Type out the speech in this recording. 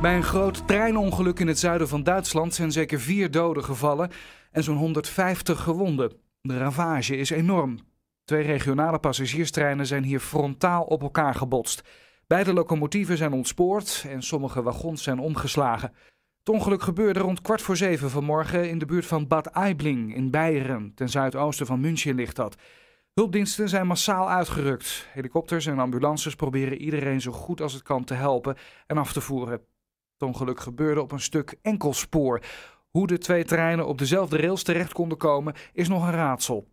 Bij een groot treinongeluk in het zuiden van Duitsland zijn zeker vier doden gevallen en zo'n 150 gewonden. De ravage is enorm. Twee regionale passagierstreinen zijn hier frontaal op elkaar gebotst. Beide locomotieven zijn ontspoord en sommige wagons zijn omgeslagen. Het ongeluk gebeurde rond kwart voor zeven vanmorgen in de buurt van Bad Aibling in Beieren, ten zuidoosten van München ligt dat. Hulpdiensten zijn massaal uitgerukt. Helikopters en ambulances proberen iedereen zo goed als het kan te helpen en af te voeren. Het ongeluk gebeurde op een stuk enkelspoor. Hoe de twee treinen op dezelfde rails terecht konden komen is nog een raadsel.